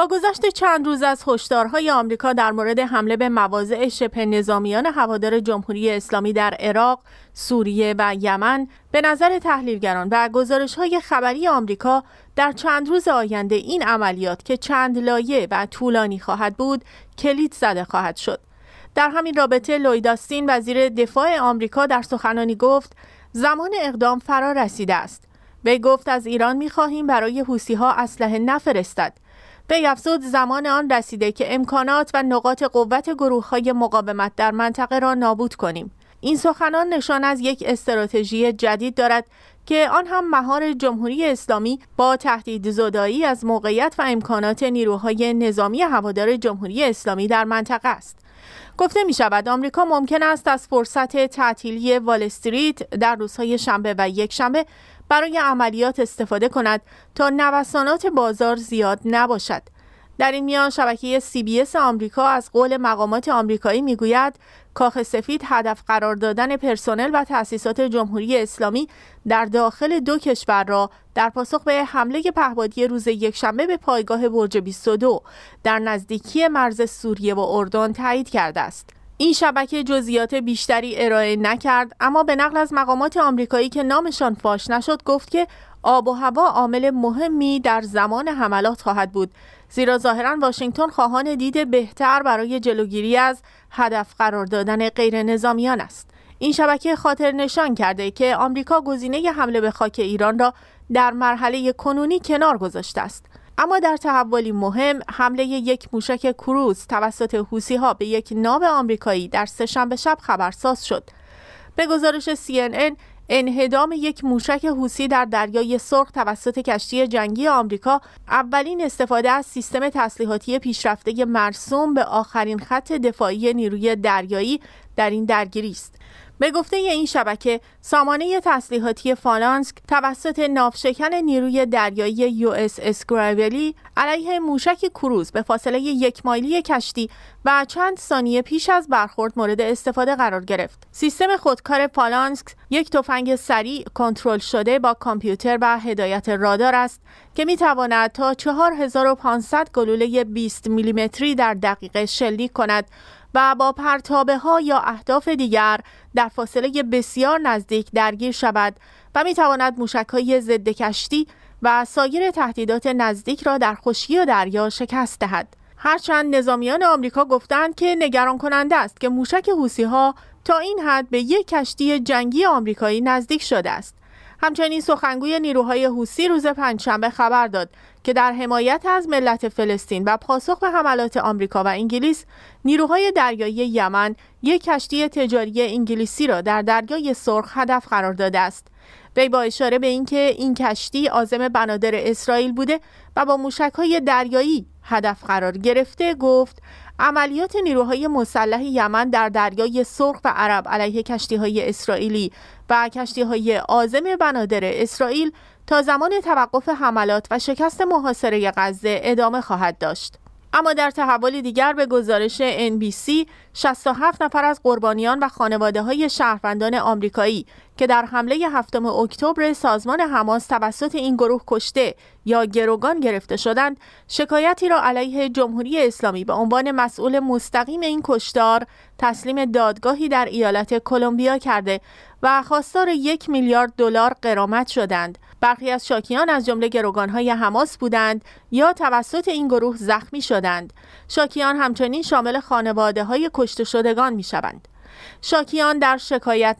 با گذشت چند روز از هشدارهای آمریکا در مورد حمله به مواضع شبه نظامیان هوادار جمهوری اسلامی در عراق، سوریه و یمن، به نظر تحلیلگران و گزارش های خبری آمریکا در چند روز آینده این عملیات که چند لایه و طولانی خواهد بود، کلید زده خواهد شد. در همین رابطه لویداستین وزیر دفاع آمریکا در سخنانی گفت زمان اقدام فرا رسیده است. به گفت از ایران میخواهیم برای حوسی اسلحه نفرستد افزود زمان آن رسیده که امکانات و نقاط قوت گروه های مقاومت در منطقه را نابود کنیم. این سخنان نشان از یک استراتژی جدید دارد که آن هم مهار جمهوری اسلامی با تهدید زدایی از موقعیت و امکانات نیروهای نظامی هوادار جمهوری اسلامی در منطقه است. گفته می شود آمریکا ممکن است از فرصت تعطیلی وال استریت در روزهای شنبه و یک برای عملیات استفاده کند تا نوسانات بازار زیاد نباشد در این میان شبکه اس آمریکا از قول مقامات آمریکایی میگوید کاخ سفید هدف قرار دادن پرسنل و تأسیسات جمهوری اسلامی در داخل دو کشور را در پاسخ به حمله پهبادی روز یکشنبه به پایگاه برج 22 در نزدیکی مرز سوریه و اردن تایید کرده است. این شبکه جزئیات بیشتری ارائه نکرد اما به نقل از مقامات آمریکایی که نامشان فاش نشد گفت که آب و هوا عامل مهمی در زمان حملات خواهد بود زیرا ظاهرا واشنگتن خواهان دید بهتر برای جلوگیری از هدف قرار دادن غیر نظامیان است این شبکه خاطر نشان کرده که آمریکا گزینه حمله به خاک ایران را در مرحله کنونی کنار گذاشته است اما در تحولی مهم حمله یک موشک کروز توسط حوسی ها به یک ناو آمریکایی در سهشنبه شب خبرساز شد به گزارش CNN انهدام یک موشک حوسی در دریای سرخ توسط کشتی جنگی آمریکا اولین استفاده از سیستم تسلیحاتی پیشرفته مرسوم به آخرین خط دفاعی نیروی دریایی در این درگیری است به گفته این شبکه سامانه تسلیحاتی فالانسک توسط ناوشکن نیروی دریایی یو اس گرایولی علیه موشک کروز به فاصله یک مایلی کشتی و چند ثانیه پیش از برخورد مورد استفاده قرار گرفت. سیستم خودکار فالانسک یک تفنگ سریع کنترل شده با کامپیوتر و هدایت رادار است که می تواند تا 4500 گلوله 20 میلیمتری در دقیقه شلیک کند و با پرتابه ها یا اهداف دیگر در فاصله بسیار نزدیک درگیر شود و می تواند موشک های ضد کشتی و سایر تهدیدات نزدیک را در خشکی و دریا شکست دهد. هرچند نظامیان آمریکا گفتند که نگران کننده است که موشک حوسی ها تا این حد به یک کشتی جنگی آمریکایی نزدیک شده است همچنین سخنگوی نیروهای حوسی روز پنجشنبه خبر داد که در حمایت از ملت فلسطین و پاسخ به حملات آمریکا و انگلیس نیروهای دریایی یمن یک کشتی تجاری انگلیسی را در دریای سرخ هدف قرار داده است وی با اشاره به اینکه این کشتی عازم بنادر اسرائیل بوده و با موشکهای دریایی هدف قرار گرفته گفت عملیات نیروهای مسلح یمن در دریای سرخ و عرب علیه کشتی های اسرائیلی و کشتی های آزم بنادر اسرائیل تا زمان توقف حملات و شکست محاصره غزه ادامه خواهد داشت. اما در تحول دیگر به گزارش NBC 67 نفر از قربانیان و خانواده های شهروندان آمریکایی که در حمله 7 اکتبر سازمان حماس توسط این گروه کشته یا گروگان گرفته شدند شکایتی را علیه جمهوری اسلامی به عنوان مسئول مستقیم این کشتار تسلیم دادگاهی در ایالت کلمبیا کرده و خواستار یک میلیارد دلار قرامت شدند برخی از شاکیان از جمله گروگانهای حماس بودند یا توسط این گروه زخمی شدند شاکیان همچنین شامل خانواده های کشته شدگان می شاکیان در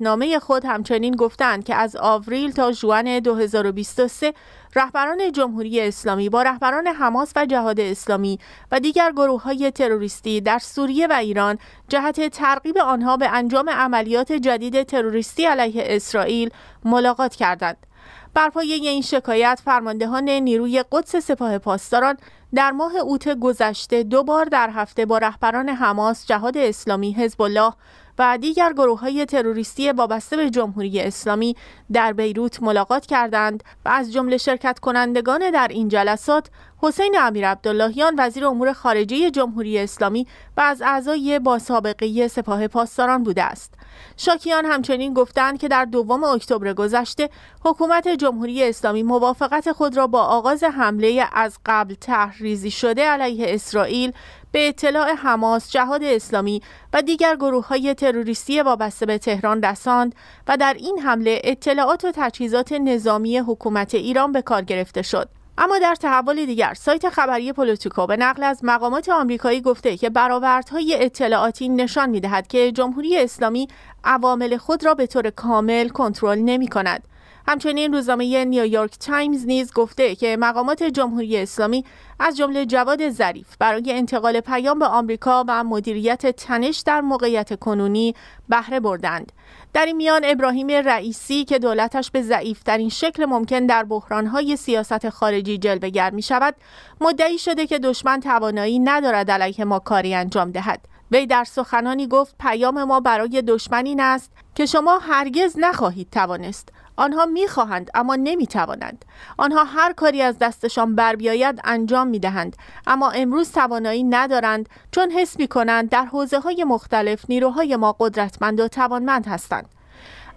نامه خود همچنین گفتند که از آوریل تا جوان 2023 رهبران جمهوری اسلامی با رهبران حماس و جهاد اسلامی و دیگر گروه های تروریستی در سوریه و ایران جهت ترغیب آنها به انجام عملیات جدید تروریستی علیه اسرائیل ملاقات کردند. بر پایه این شکایت فرماندهان نیروی قدس سپاه پاسداران در ماه اوت گذشته دو بار در هفته با رهبران حماس، جهاد اسلامی، حزب الله و دیگر گروه های تروریستی وابسته به جمهوری اسلامی در بیروت ملاقات کردند و از جمله شرکت کنندگان در این جلسات حسین امیر عبداللهیان وزیر امور خارجه جمهوری اسلامی و از اعضای با سابقه سپاه پاسداران بوده است. شاکیان همچنین گفتند که در دوم اکتبر گذشته حکومت جمهوری اسلامی موافقت خود را با آغاز حمله از قبل تحریزی شده علیه اسرائیل به اطلاع حماس، جهاد اسلامی و دیگر گروه های تروریستی وابسته به تهران رساند و در این حمله اطلاعات و تجهیزات نظامی حکومت ایران به کار گرفته شد. اما در تحول دیگر سایت خبری پلیتیکو به نقل از مقامات آمریکایی گفته که برآوردهای اطلاعاتی نشان دهد که جمهوری اسلامی عوامل خود را به طور کامل کنترل نمی کند. همچنین روزنامه نیویورک تایمز نیز گفته که مقامات جمهوری اسلامی از جمله جواد ظریف برای انتقال پیام به آمریکا و مدیریت تنش در موقعیت کنونی بهره بردند. در این میان ابراهیم رئیسی که دولتش به ضعیفترین شکل ممکن در بحرانهای سیاست خارجی جلوگر می شود مدعی شده که دشمن توانایی ندارد علیه ما کاری انجام دهد وی در سخنانی گفت پیام ما برای دشمن این است که شما هرگز نخواهید توانست آنها میخواهند اما نمیتوانند آنها هر کاری از دستشان بر بیاید انجام میدهند اما امروز توانایی ندارند چون حس میکنند در حوزه های مختلف نیروهای ما قدرتمند و توانمند هستند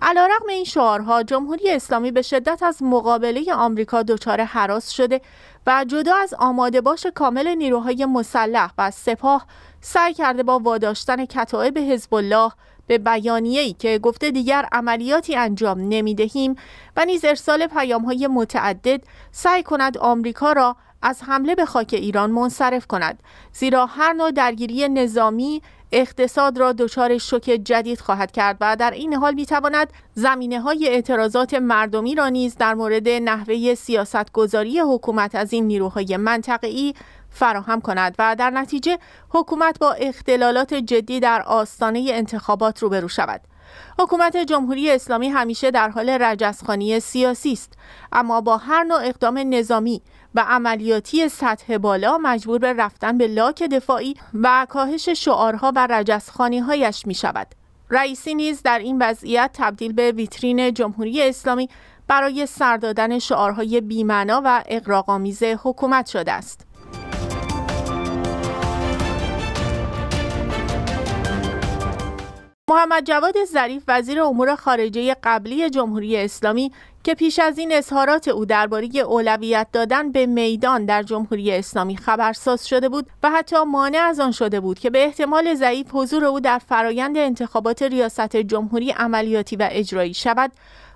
علیرغم این شعارها جمهوری اسلامی به شدت از مقابله آمریکا دچار حراس شده و جدا از آماده باش کامل نیروهای مسلح و سپاه سعی کرده با واداشتن کتائب حزب الله به بیانیه‌ای که گفته دیگر عملیاتی انجام نمیدهیم و نیز ارسال های متعدد سعی کند آمریکا را از حمله به خاک ایران منصرف کند زیرا هر نوع درگیری نظامی اقتصاد را دچار شوک جدید خواهد کرد و در این حال میتواند زمینه های اعتراضات مردمی را نیز در مورد نحوه گذاری حکومت از این نیروهای منطقه‌ای فراهم کند و در نتیجه حکومت با اختلالات جدی در آستانه انتخابات روبرو شود. حکومت جمهوری اسلامی همیشه در حال رجسخانی سیاسی است اما با هر نوع اقدام نظامی و عملیاتی سطح بالا مجبور به رفتن به لاک دفاعی و کاهش شعارها و رجزخانی هایش می شود. رئیسی نیز در این وضعیت تبدیل به ویترین جمهوری اسلامی برای سردادن شعارهای بیمنا و اقراقامیز حکومت شده است. محمد جواد ظریف وزیر امور خارجه قبلی جمهوری اسلامی که پیش از این اظهارات او درباره اولویت دادن به میدان در جمهوری اسلامی خبرساز شده بود و حتی مانع از آن شده بود که به احتمال ضعیف حضور او در فرایند انتخابات ریاست جمهوری عملیاتی و اجرایی شود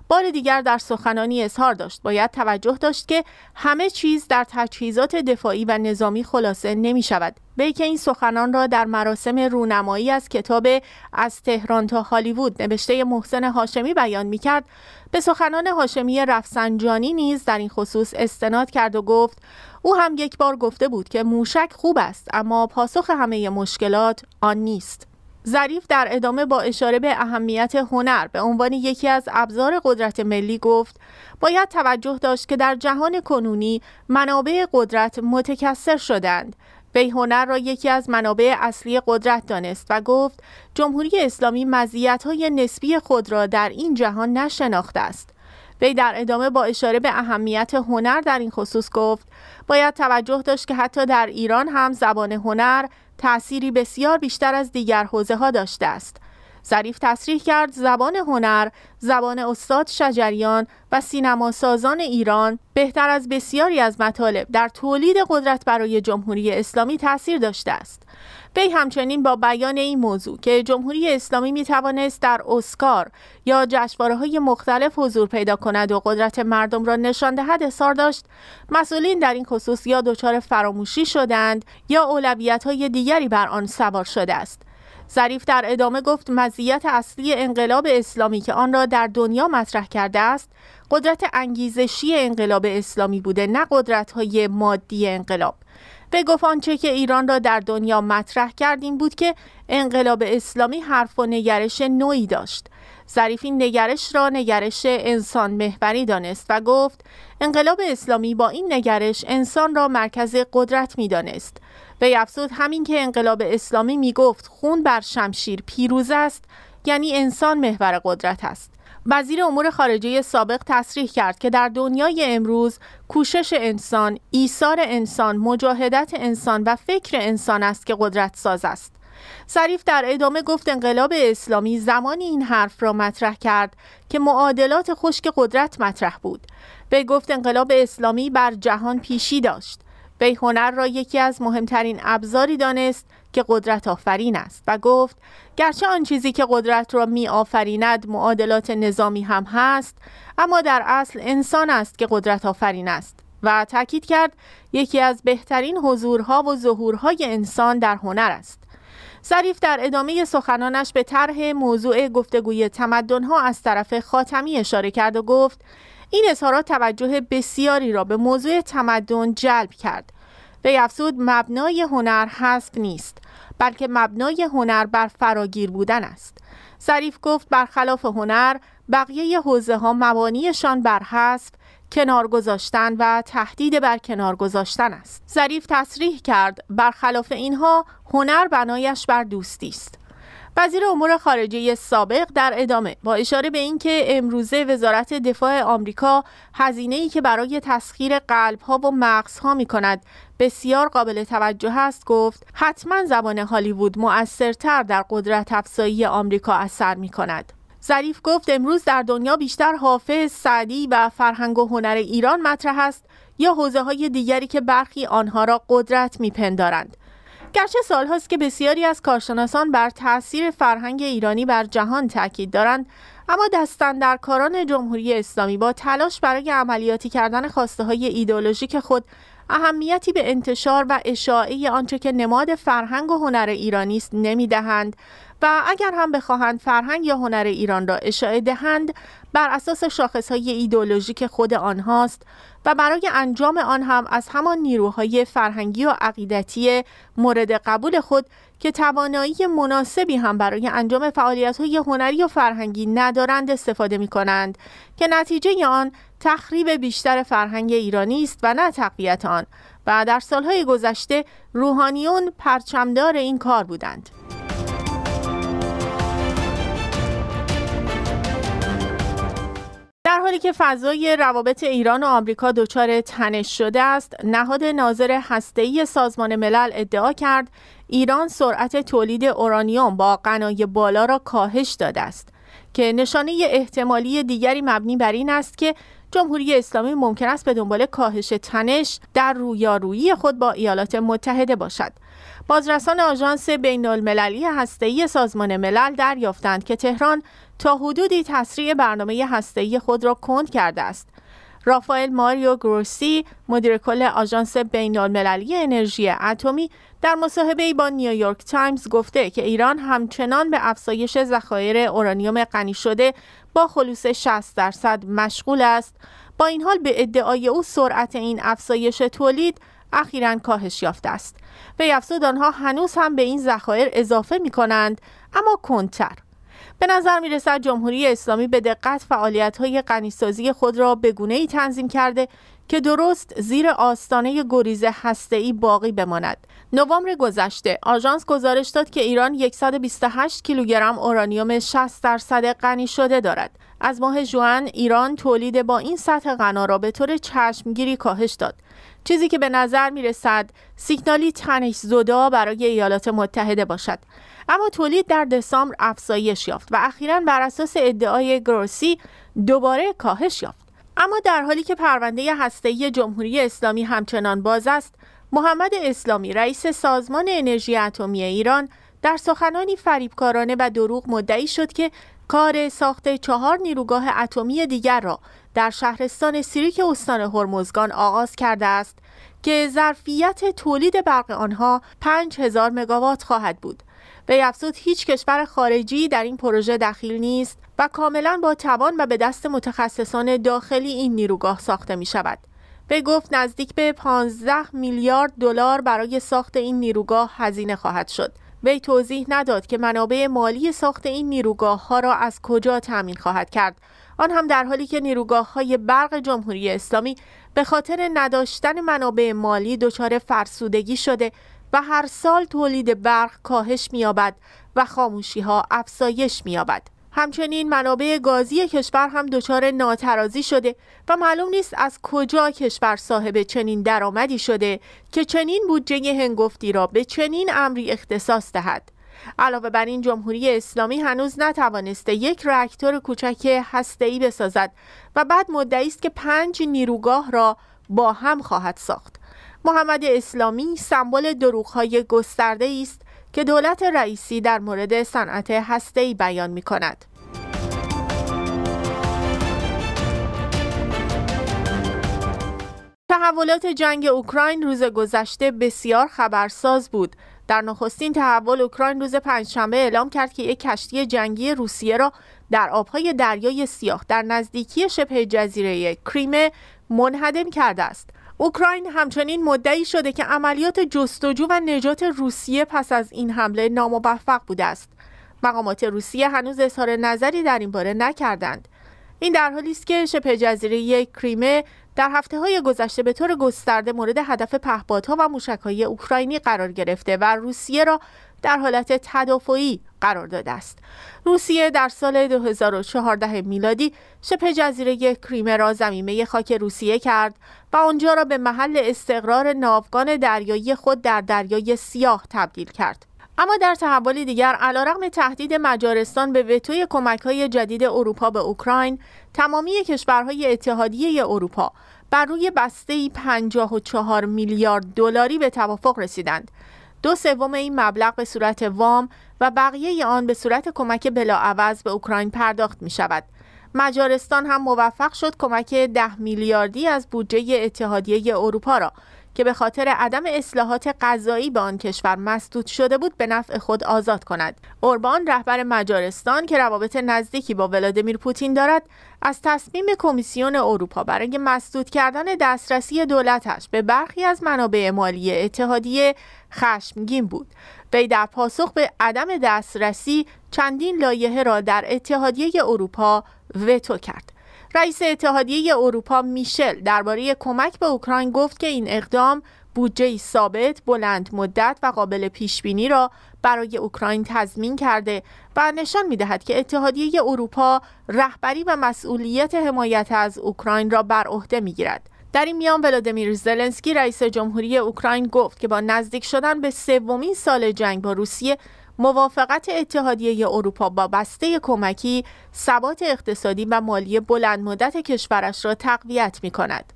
بار دیگر در سخنانی اظهار داشت باید توجه داشت که همه چیز در تجهیزات دفاعی و نظامی خلاصه نمی شود به که این سخنان را در مراسم رونمایی از کتاب از تهران تا هالیوود نوشته محسن هاشمی بیان می کرد به سخنان هاشمی رفسنجانی نیز در این خصوص استناد کرد و گفت او هم یک بار گفته بود که موشک خوب است اما پاسخ همه مشکلات آن نیست ظریف در ادامه با اشاره به اهمیت هنر به عنوان یکی از ابزار قدرت ملی گفت باید توجه داشت که در جهان کنونی منابع قدرت متکثر شدند وی هنر را یکی از منابع اصلی قدرت دانست و گفت جمهوری اسلامی مزیت‌های نسبی خود را در این جهان نشناخته است وی در ادامه با اشاره به اهمیت هنر در این خصوص گفت باید توجه داشت که حتی در ایران هم زبان هنر تأثیری بسیار بیشتر از دیگر حوزه ها داشته است. ظریف تصریح کرد زبان هنر، زبان استاد شجریان و سینما سازان ایران بهتر از بسیاری از مطالب در تولید قدرت برای جمهوری اسلامی تاثیر داشته است. وی همچنین با بیان این موضوع که جمهوری اسلامی می توانست در اسکار یا جشنواره های مختلف حضور پیدا کند و قدرت مردم را نشان دهد اثار داشت مسئولین در این خصوص یا دچار فراموشی شدند یا اولویت های دیگری بر آن سوار شده است ظریف در ادامه گفت مزیت اصلی انقلاب اسلامی که آن را در دنیا مطرح کرده است قدرت انگیزشی انقلاب اسلامی بوده نه قدرت های مادی انقلاب به گفت آنچه که ایران را در دنیا مطرح کرد این بود که انقلاب اسلامی حرف و نگرش نوعی داشت ظریف این نگرش را نگرش انسان محوری دانست و گفت انقلاب اسلامی با این نگرش انسان را مرکز قدرت می دانست. به افزود همین که انقلاب اسلامی می گفت خون بر شمشیر پیروز است یعنی انسان محور قدرت است. وزیر امور خارجه سابق تصریح کرد که در دنیای امروز کوشش انسان، ایثار انسان، مجاهدت انسان و فکر انسان است که قدرت ساز است. صریف در ادامه گفت انقلاب اسلامی زمانی این حرف را مطرح کرد که معادلات خشک قدرت مطرح بود. به گفت انقلاب اسلامی بر جهان پیشی داشت. به هنر را یکی از مهمترین ابزاری دانست که قدرت آفرین است و گفت گرچه آن چیزی که قدرت را می آفریند معادلات نظامی هم هست اما در اصل انسان است که قدرت آفرین است و تاکید کرد یکی از بهترین حضورها و ظهورهای انسان در هنر است ظریف در ادامه سخنانش به طرح موضوع گفتگوی تمدنها از طرف خاتمی اشاره کرد و گفت این اظهارات توجه بسیاری را به موضوع تمدن جلب کرد وی افزود مبنای هنر حذف نیست بلکه مبنای هنر بر فراگیر بودن است ظریف گفت برخلاف هنر بقیه حوزه ها مبانیشان بر حذف کنار گذاشتن و تهدید بر کنار گذاشتن است ظریف تصریح کرد برخلاف اینها هنر بنایش بر دوستی است وزیر امور خارجه سابق در ادامه با اشاره به اینکه امروزه وزارت دفاع آمریکا هزینه ای که برای تسخیر قلب‌ها و مغزها می بسیار قابل توجه است گفت حتما زبان هالیوود مؤثرتر در قدرت افزایی آمریکا اثر می ظریف گفت امروز در دنیا بیشتر حافظ سعدی و فرهنگ و هنر ایران مطرح است یا حوزه های دیگری که برخی آنها را قدرت میپندارند گرچه سالهاست که بسیاری از کارشناسان بر تاثیر فرهنگ ایرانی بر جهان تاکید دارند اما کاران جمهوری اسلامی با تلاش برای عملیاتی کردن خواسته های ایدولوژیک خود اهمیتی به انتشار و اشاعه آنچه که نماد فرهنگ و هنر ایرانی است نمیدهند و اگر هم بخواهند فرهنگ یا هنر ایران را اشاعه دهند بر اساس شاخص های ایدولوژیک خود آنهاست و برای انجام آن هم از همان نیروهای فرهنگی و عقیدتی مورد قبول خود که توانایی مناسبی هم برای انجام های هنری و فرهنگی ندارند استفاده کنند که نتیجه آن تخریب بیشتر فرهنگ ایرانی است و نه تقویت آن و در سالهای گذشته روحانیون پرچمدار این کار بودند. حالی که فضای روابط ایران و آمریکا دچار تنش شده است، نهاد ناظر هسته‌ای سازمان ملل ادعا کرد ایران سرعت تولید اورانیوم با غنای بالا را کاهش داده است که نشانه احتمالی دیگری مبنی بر این است که جمهوری اسلامی ممکن است به دنبال کاهش تنش در رویارویی خود با ایالات متحده باشد. بازرسان آژانس بین المللی هسته‌ای سازمان ملل دریافتند که تهران تا حدودی تسریع برنامه هسته‌ای خود را کند کرده است. رافائل ماریو گروسی مدیر کل آژانس بین‌المللی انرژی اتمی در مصاحبه با نیویورک تایمز گفته که ایران همچنان به افزایش ذخایر اورانیوم غنی شده با خلوص 60 درصد مشغول است با این حال به ادعای او سرعت این افزایش تولید اخیرا کاهش یافته است وی افزود آنها هنوز هم به این ذخایر اضافه می کنند اما کندتر به نظر می رسد جمهوری اسلامی به دقت فعالیت های غنیسازی خود را به گونه ای تنظیم کرده که درست زیر آستانه گریز ای باقی بماند. نوامبر گذشته آژانس گزارش داد که ایران 128 کیلوگرم اورانیوم 60 درصد غنی شده دارد. از ماه جوان ایران تولید با این سطح غنا را به طور چشمگیری کاهش داد. چیزی که به نظر می رسد سیگنالی تنش زدا برای ایالات متحده باشد. اما تولید در دسامبر افزایش یافت و اخیرا بر اساس ادعای گروسی دوباره کاهش یافت اما در حالی که پرونده هسته‌ای جمهوری اسلامی همچنان باز است محمد اسلامی رئیس سازمان انرژی اتمی ایران در سخنانی فریبکارانه و دروغ مدعی شد که کار ساخت چهار نیروگاه اتمی دیگر را در شهرستان سیریک استان هرمزگان آغاز کرده است که ظرفیت تولید برق آنها 5000 مگاوات خواهد بود افزود هیچ کشور خارجی در این پروژه دخیل نیست و کاملا با توان و به دست متخصصان داخلی این نیروگاه ساخته می شود. به گفت نزدیک به 15 میلیارد دلار برای ساخت این نیروگاه هزینه خواهد شد. وی توضیح نداد که منابع مالی ساخت این نیروگاه ها را از کجا تأمین خواهد کرد. آن هم در حالی که نیروگاه های برق جمهوری اسلامی به خاطر نداشتن منابع مالی دچار فرسودگی شده و هر سال تولید برق کاهش می‌یابد و خاموشی ها افزایش می‌یابد. همچنین منابع گازی کشور هم دچار ناترازی شده و معلوم نیست از کجا کشور صاحب چنین درآمدی شده که چنین بودجه هنگفتی را به چنین امری اختصاص دهد. علاوه بر این جمهوری اسلامی هنوز نتوانسته یک راکتور کوچک هسته‌ای بسازد و بعد مدعی است که پنج نیروگاه را با هم خواهد ساخت. محمد اسلامی سمبل دروغهای گسترده است که دولت رئیسی در مورد صنعت ای بیان می کند. تحولات جنگ اوکراین روز گذشته بسیار خبرساز بود. در نخستین تحول اوکراین روز پنجشنبه اعلام کرد که یک کشتی جنگی روسیه را در آبهای دریای سیاه در نزدیکی شبه جزیره کریمه منهدم کرده است. اوکراین همچنین مدعی شده که عملیات جستجو و نجات روسیه پس از این حمله ناموفق بوده است. مقامات روسیه هنوز اظهار نظری در این باره نکردند. این در حالی است که شبه جزیره کریمه در هفته های گذشته به طور گسترده مورد هدف پهپادها و های اوکراینی قرار گرفته و روسیه را در حالت تدافعی قرار داده است. روسیه در سال 2014 میلادی شبه جزیره کریمه را زمینه خاک روسیه کرد و آنجا را به محل استقرار ناوگان دریایی خود در دریای سیاه تبدیل کرد. اما در تحول دیگر علیرغم تهدید مجارستان به وتوی کمکهای جدید اروپا به اوکراین تمامی کشورهای اتحادیه اروپا بر روی بسته 54 میلیارد دلاری به توافق رسیدند دو سوم این مبلغ به صورت وام و بقیه آن به صورت کمک بلاعوض به اوکراین پرداخت می شود. مجارستان هم موفق شد کمک ده میلیاردی از بودجه اتحادیه اروپا را که به خاطر عدم اصلاحات قضایی به آن کشور مسدود شده بود به نفع خود آزاد کند اوربان رهبر مجارستان که روابط نزدیکی با ولادیمیر پوتین دارد از تصمیم کمیسیون اروپا برای مسدود کردن دسترسی دولتش به برخی از منابع مالی اتحادیه خشمگین بود وی در پاسخ به عدم دسترسی چندین لایحه را در اتحادیه اروپا وتو کرد رئیس اتحادیه اروپا میشل درباره کمک به اوکراین گفت که این اقدام بودجه ثابت، بلند مدت و قابل پیش بینی را برای اوکراین تضمین کرده و نشان می که اتحادیه اروپا رهبری و مسئولیت حمایت از اوکراین را بر عهده می در این میان ولادیمیر زلنسکی رئیس جمهوری اوکراین گفت که با نزدیک شدن به سومین سال جنگ با روسیه موافقت اتحادیه اروپا با بسته کمکی ثبات اقتصادی و مالی بلند مدت کشورش را تقویت می کند.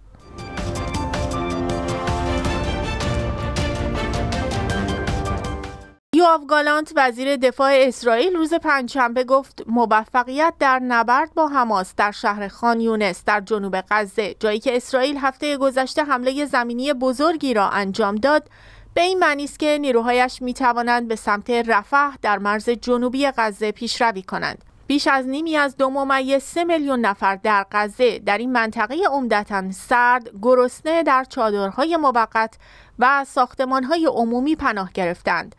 یوآو گالانت وزیر دفاع اسرائیل روز پنجشنبه گفت موفقیت در نبرد با حماس در شهر خان یونس در جنوب غزه جایی که اسرائیل هفته گذشته حمله زمینی بزرگی را انجام داد به این معنی است که نیروهایش می توانند به سمت رفح در مرز جنوبی غزه پیشروی کنند. بیش از نیمی از دو ممیه سه میلیون نفر در غزه در این منطقه عمدتا سرد گرسنه در چادرهای موقت و ساختمانهای عمومی پناه گرفتند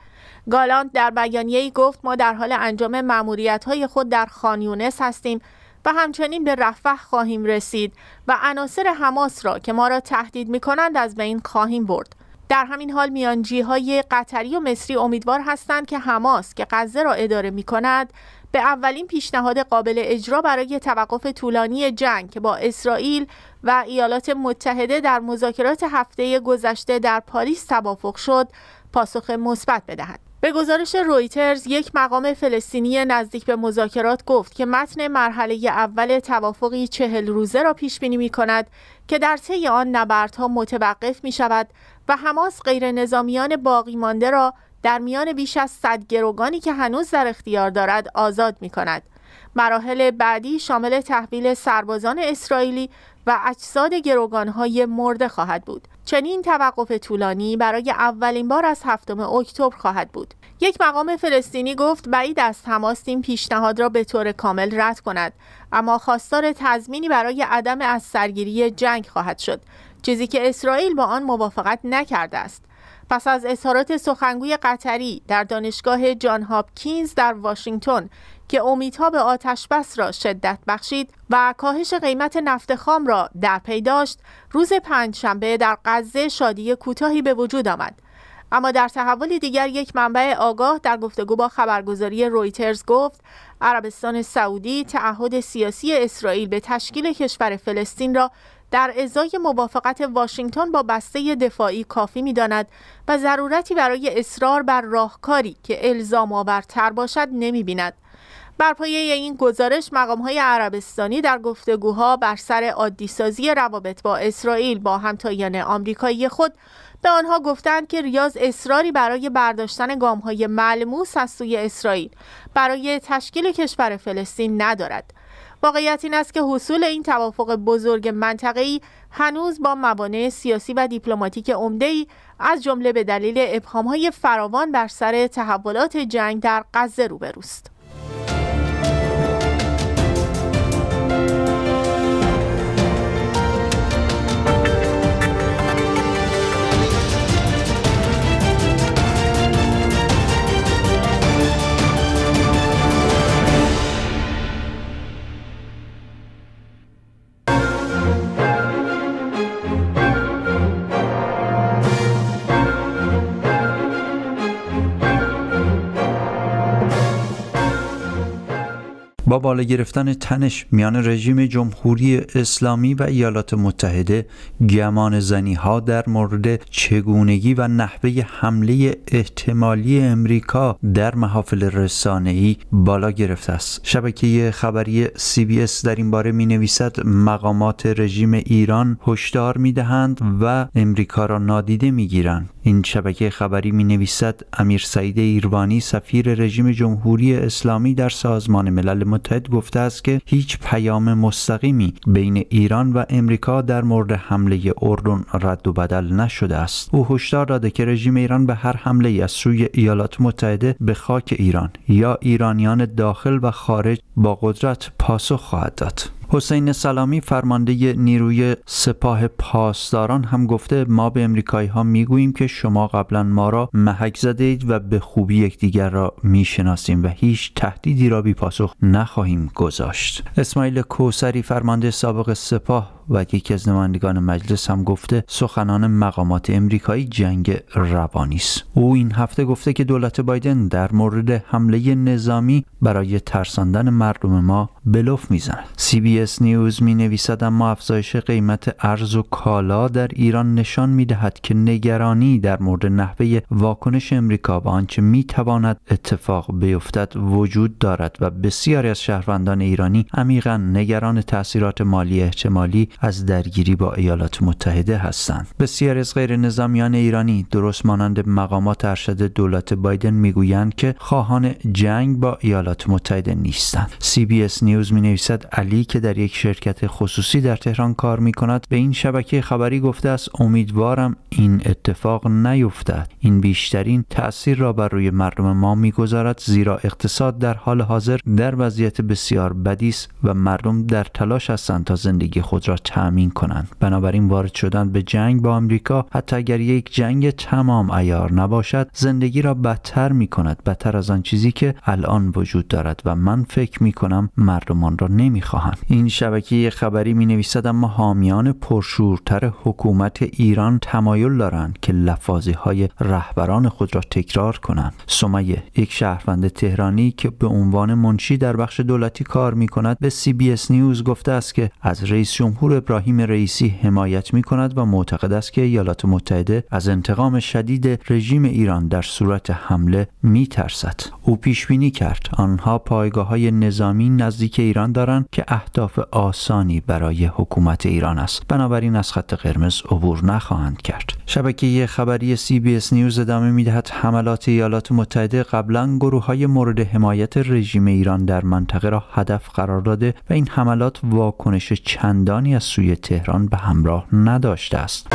گالاند در بیانیه‌ای گفت ما در حال انجام های خود در خانیونس هستیم و همچنین به رفح خواهیم رسید و عناصر حماس را که ما را تهدید کنند از بین خواهیم برد در همین حال میانجی های قطری و مصری امیدوار هستند که حماس که غزه را اداره می کند به اولین پیشنهاد قابل اجرا برای توقف طولانی جنگ که با اسرائیل و ایالات متحده در مذاکرات هفته گذشته در پاریس توافق شد پاسخ مثبت بدهد. به گزارش رویترز یک مقام فلسطینی نزدیک به مذاکرات گفت که متن مرحله اول توافقی چهل روزه را پیش بینی می کند که در طی آن نبردها متوقف می شود و حماس غیر نظامیان باقی مانده را در میان بیش از صد گروگانی که هنوز در اختیار دارد آزاد می کند. مراحل بعدی شامل تحویل سربازان اسرائیلی و اجساد گروگانهای مرده خواهد بود چنین توقف طولانی برای اولین بار از هفتم اکتبر خواهد بود یک مقام فلسطینی گفت بعید از تماس این پیشنهاد را به طور کامل رد کند اما خواستار تضمینی برای عدم از سرگیری جنگ خواهد شد چیزی که اسرائیل با آن موافقت نکرده است پس از اظهارات سخنگوی قطری در دانشگاه جان هاپکینز در واشنگتن که امیدها آتش بس را شدت بخشید و کاهش قیمت نفت خام را در پی داشت روز شنبه در غزه شادی کوتاهی به وجود آمد اما در تحول دیگر یک منبع آگاه در گفتگو با خبرگزاری رویترز گفت عربستان سعودی تعهد سیاسی اسرائیل به تشکیل کشور فلسطین را در ازای موافقت واشنگتن با بسته دفاعی کافی می داند و ضرورتی برای اصرار بر راهکاری که الزام آورتر باشد نمی بیند. بر پایه این گزارش مقام های عربستانی در گفتگوها بر سر عادیسازی روابط با اسرائیل با همتایان آمریکایی خود به آنها گفتند که ریاض اصراری برای برداشتن گام های ملموس از سوی اسرائیل برای تشکیل کشور فلسطین ندارد. واقعیت این است که حصول این توافق بزرگ منطقه‌ای هنوز با موانع سیاسی و دیپلماتیک عمده‌ای از جمله به دلیل ابهام‌های فراوان بر سر تحولات جنگ در غزه روبروست. با بالا گرفتن تنش میان رژیم جمهوری اسلامی و ایالات متحده گمان زنی ها در مورد چگونگی و نحوه حمله احتمالی امریکا در محافل ای بالا گرفته است شبکه خبری CBS در این باره می نویسد مقامات رژیم ایران هشدار می دهند و امریکا را نادیده می گیرند این شبکه خبری می نویسد امیر سعید ایروانی سفیر رژیم جمهوری اسلامی در سازمان ملل متحده متحد گفته است که هیچ پیام مستقیمی بین ایران و امریکا در مورد حمله اردن رد و بدل نشده است او هشدار داده که رژیم ایران به هر حمله ای از سوی ایالات متحده به خاک ایران یا ایرانیان داخل و خارج با قدرت پاسخ خواهد داد حسین سلامی فرمانده نیروی سپاه پاسداران هم گفته ما به امریکایی ها میگوییم که شما قبلا ما را محک زده و به خوبی یکدیگر را میشناسیم و هیچ تهدیدی را بی پاسخ نخواهیم گذاشت اسماعیل کوسری فرمانده سابق سپاه و یکی از نمایندگان مجلس هم گفته سخنان مقامات امریکایی جنگ روانی است او این هفته گفته که دولت بایدن در مورد حمله نظامی برای ترساندن مردم ما بلوف میزند اس نیوز می نویسد اما افزایش قیمت ارز و کالا در ایران نشان می دهد که نگرانی در مورد نحوه واکنش امریکا به آنچه می تواند اتفاق بیفتد وجود دارد و بسیاری از شهروندان ایرانی عمیقا نگران تاثیرات مالی احتمالی از درگیری با ایالات متحده هستند بسیاری از غیر نظامیان ایرانی درست مانند مقامات ارشد دولت بایدن میگویند که خواهان جنگ با ایالات متحده نیستند CBS نیوز می نویسد علی که در یک شرکت خصوصی در تهران کار می کند به این شبکه خبری گفته است امیدوارم این اتفاق نیفتد این بیشترین تاثیر را بر روی مردم ما میگذارد زیرا اقتصاد در حال حاضر در وضعیت بسیار بدی است و مردم در تلاش هستند تا زندگی خود را تامین کنند بنابراین وارد شدن به جنگ با آمریکا حتی اگر یک جنگ تمام ایار نباشد زندگی را بدتر می کند بدتر از آن چیزی که الان وجود دارد و من فکر می کنم مردمان را نمیخواهند این شبکه خبری می نویسد اما حامیان پرشورتر حکومت ایران تمایل دارند که لفاظی های رهبران خود را تکرار کنند سمیه یک شهروند تهرانی که به عنوان منشی در بخش دولتی کار می کند به سی بی اس نیوز گفته است که از رئیس جمهور ابراهیم رئیسی حمایت می کند و معتقد است که ایالات متحده از انتقام شدید رژیم ایران در صورت حمله می ترسد او پیش بینی کرد آنها پایگاه های نظامی نزدیک ایران دارند که اهداف اهداف آسانی برای حکومت ایران است بنابراین از خط قرمز عبور نخواهند کرد شبکه خبری اس نیوز ادامه میدهد حملات ایالات متحده قبلا گروه های مورد حمایت رژیم ایران در منطقه را هدف قرار داده و این حملات واکنش چندانی از سوی تهران به همراه نداشته است